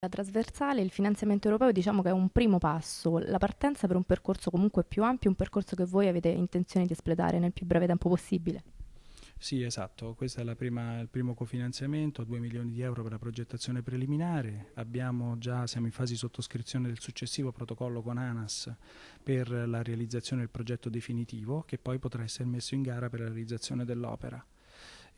La trasversale, il finanziamento europeo diciamo che è un primo passo, la partenza per un percorso comunque più ampio, un percorso che voi avete intenzione di espletare nel più breve tempo possibile. Sì, esatto, questo è prima, il primo cofinanziamento, 2 milioni di euro per la progettazione preliminare, già, siamo in fase di sottoscrizione del successivo protocollo con ANAS per la realizzazione del progetto definitivo che poi potrà essere messo in gara per la realizzazione dell'opera.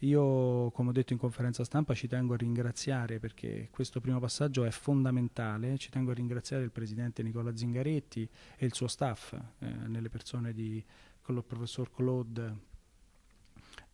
Io, come ho detto in conferenza stampa, ci tengo a ringraziare perché questo primo passaggio è fondamentale, ci tengo a ringraziare il Presidente Nicola Zingaretti e il suo staff, eh, nelle persone di il professor Claude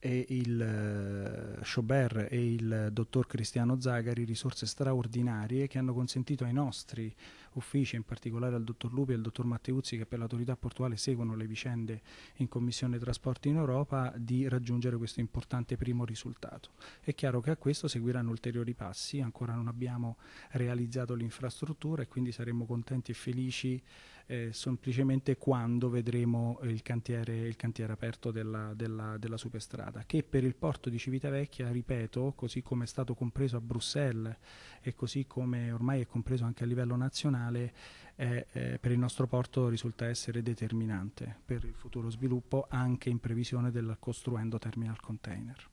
e il Schaubert eh, e il dottor Cristiano Zagari risorse straordinarie che hanno consentito ai nostri uffici, in particolare al dottor Lupi e al dottor Matteuzzi che per l'autorità portuale seguono le vicende in Commissione Trasporti in Europa, di raggiungere questo importante primo risultato. È chiaro che a questo seguiranno ulteriori passi, ancora non abbiamo realizzato l'infrastruttura e quindi saremo contenti e felici eh, semplicemente quando vedremo il cantiere, il cantiere aperto della, della, della superstrada strada, che per il porto di Civitavecchia, ripeto, così come è stato compreso a Bruxelles e così come ormai è compreso anche a livello nazionale, eh, eh, per il nostro porto risulta essere determinante per il futuro sviluppo anche in previsione del costruendo terminal container.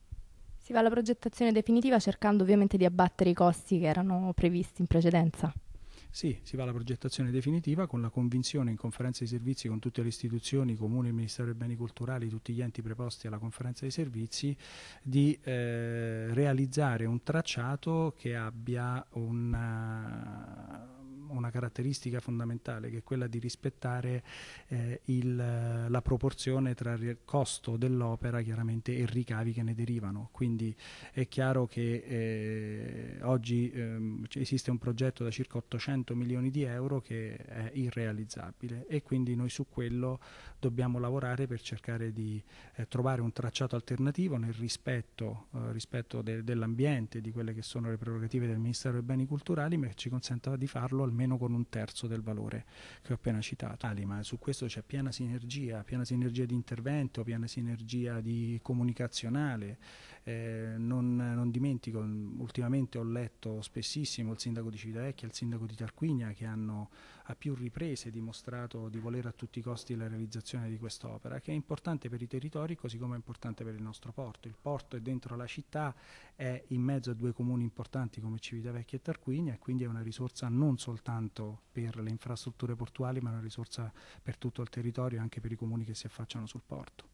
Si va alla progettazione definitiva cercando ovviamente di abbattere i costi che erano previsti in precedenza. Sì, si va alla progettazione definitiva con la convinzione in conferenza di servizi con tutte le istituzioni, Comune, il Ministero dei Beni Culturali, tutti gli enti preposti alla conferenza dei servizi, di eh, realizzare un tracciato che abbia una eh, una caratteristica fondamentale che è quella di rispettare eh, il, la proporzione tra il costo dell'opera chiaramente e i ricavi che ne derivano. Quindi è chiaro che eh, oggi ehm, esiste un progetto da circa 800 milioni di euro che è irrealizzabile e quindi noi su quello dobbiamo lavorare per cercare di eh, trovare un tracciato alternativo nel rispetto, eh, rispetto de dell'ambiente, di quelle che sono le prerogative del Ministero dei Beni Culturali, ma che ci consenta di farlo almeno almeno con un terzo del valore che ho appena citato. Ma su questo c'è piena sinergia, piena sinergia di intervento, piena sinergia di comunicazionale, eh, non non dimentico, ultimamente ho letto spessissimo il sindaco di Civitavecchia e il sindaco di Tarquinia che hanno a più riprese dimostrato di volere a tutti i costi la realizzazione di quest'opera, che è importante per i territori così come è importante per il nostro porto. Il porto è dentro la città, è in mezzo a due comuni importanti come Civitavecchia e Tarquinia e quindi è una risorsa non soltanto per le infrastrutture portuali ma è una risorsa per tutto il territorio e anche per i comuni che si affacciano sul porto.